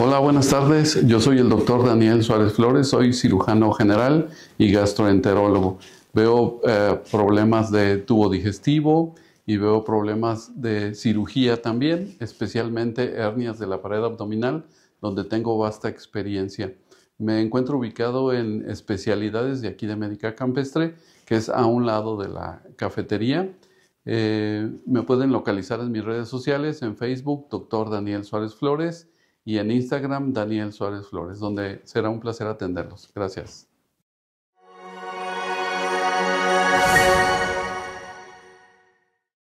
Hola, buenas tardes. Yo soy el doctor Daniel Suárez Flores, soy cirujano general y gastroenterólogo. Veo eh, problemas de tubo digestivo y veo problemas de cirugía también, especialmente hernias de la pared abdominal, donde tengo vasta experiencia. Me encuentro ubicado en especialidades de aquí de Médica Campestre, que es a un lado de la cafetería. Eh, me pueden localizar en mis redes sociales, en Facebook, doctor Daniel Suárez Flores y en Instagram Daniel Suárez Flores, donde será un placer atenderlos. Gracias.